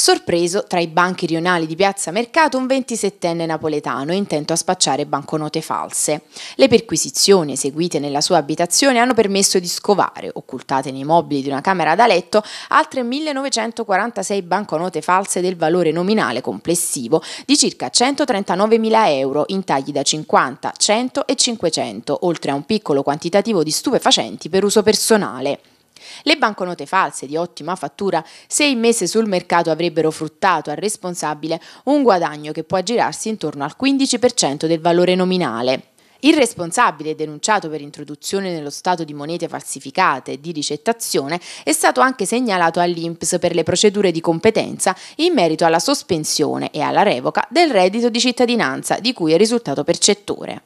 Sorpreso tra i banchi rionali di Piazza Mercato un 27enne napoletano intento a spacciare banconote false. Le perquisizioni eseguite nella sua abitazione hanno permesso di scovare, occultate nei mobili di una camera da letto, altre 1946 banconote false del valore nominale complessivo di circa 139.000 euro in tagli da 50, 100 e 500, oltre a un piccolo quantitativo di stupefacenti per uso personale. Le banconote false di ottima fattura, se immesse sul mercato, avrebbero fruttato al responsabile un guadagno che può aggirarsi intorno al 15% del valore nominale. Il responsabile, denunciato per introduzione nello Stato di monete falsificate e di ricettazione, è stato anche segnalato all'INPS per le procedure di competenza in merito alla sospensione e alla revoca del reddito di cittadinanza di cui è risultato percettore.